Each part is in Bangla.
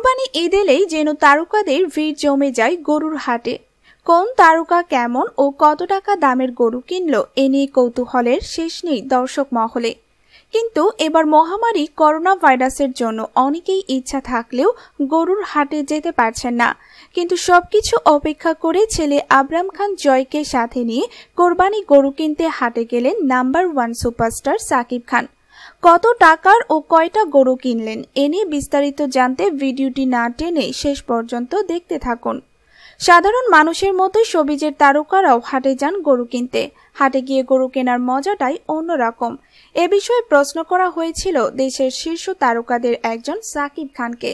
কোরবানি ঈদ এলেই যেন তারকাদের ভিড় জমে যায় গরুর হাটে কোন তারকা কেমন ও কত টাকা দামের গরু কিনল এ নিয়ে কৌতূহলের শেষ নেই দর্শক মহলে কিন্তু এবার মহামারী করোনা ভাইরাসের জন্য অনেকেই ইচ্ছা থাকলেও গরুর হাটে যেতে পারছেন না কিন্তু সবকিছু অপেক্ষা করে ছেলে আবরাম খান জয়কে সাথে নিয়ে কোরবানি গরু কিনতে হাটে গেলেন number one superstar Shakib Khan কত টাকার ও কয়টা গরু কিনলেন এ নিয়ে বিস্তারিত জানতে ভিডিওটি না টেনে শেষ পর্যন্ত দেখতে থাকুন সাধারণ মানুষের মতোই সবিজের তারকারাও হাটে যান গরু কিনতে হাটে গিয়ে গরু কেনার মজাটাই অন্যরকম এ বিষয়ে প্রশ্ন করা হয়েছিল দেশের শীর্ষ তারকাদের একজন সাকিব খানকে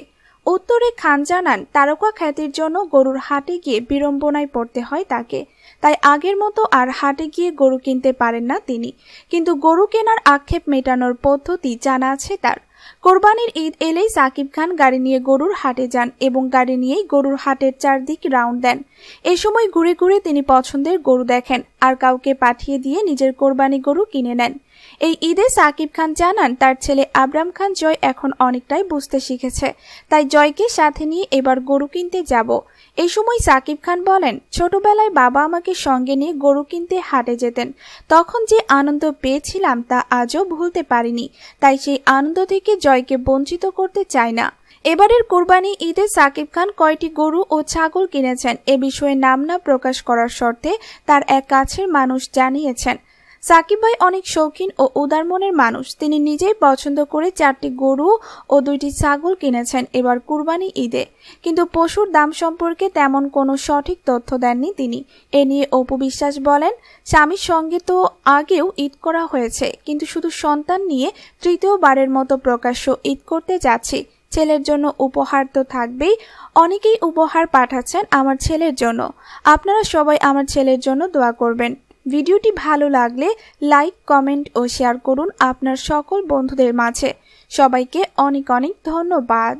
উত্তরে খান জানান তারকা খ্যাতির জন্য গরুর হাটে গিয়ে বিড়ম্বনায় পড়তে হয় তাকে তাই আগের মতো আর হাটে গিয়ে গরু কিনতে পারেন না তিনি কিন্তু গরু কেনার আক্ষেপ মেটানোর পদ্ধতি জানা আছে তার কোরবানির ঈদ এলেই সাকিব খান গাড়ি নিয়ে গরুর হাটে যান এবং গাড়ি নিয়েই গরুর হাটের চারদিক রাউন্ড দেন এ সময় ঘুরে ঘুরে তিনি পছন্দের গরু দেখেন আর কাউকে পাঠিয়ে দিয়ে নিজের কোরবানি গরু কিনে নেন এই ঈদে সাকিব খান জানান তার ছেলে আবরাম খান জয় এখন অনেকটাই বুঝতে শিখেছে তাই জয়কে সাথে নিয়ে এবার গরু কিনতে যাব এই সময় সাকিব খান বলেন ছোটবেলায় বাবা আমাকে সঙ্গে নিয়ে গরু কিনতে হাটে যেতেন তখন যে আনন্দ পেয়েছিলাম তা আজও ভুলতে পারিনি তাই সেই আনন্দ থেকে জয় জয়কে বঞ্চিত করতে চায় না এবারের কোরবানি ঈদে সাকিব খান কয়টি গরু ও ছাগল কিনেছেন এ বিষয়ে নাম না প্রকাশ করার শর্তে তার এক কাছের মানুষ জানিয়েছেন সাকিব ভাই অনেক শৌখিন ও উদার মনের মানুষ তিনি নিজেই পছন্দ করে চারটি গরু ও দুইটি ছাগল কিনেছেন এবার কুরবানি ঈদে কিন্তু পশুর দাম সম্পর্কে তেমন কোনো সঠিক তথ্য দেননি তিনি এ নিয়ে অপু বিশ্বাস বলেন স্বামীর সঙ্গে তো আগেও ঈদ করা হয়েছে কিন্তু শুধু সন্তান নিয়ে তৃতীয়বারের মতো প্রকাশ্য ঈদ করতে যাচ্ছি ছেলের জন্য উপহার তো থাকবেই অনেকেই উপহার পাঠাচ্ছেন আমার ছেলের জন্য আপনারা সবাই আমার ছেলের জন্য দোয়া করবেন ভিডিওটি ভালো লাগলে লাইক কমেন্ট ও শেয়ার করুন আপনার সকল বন্ধুদের মাঝে সবাইকে অনেক অনেক ধন্যবাদ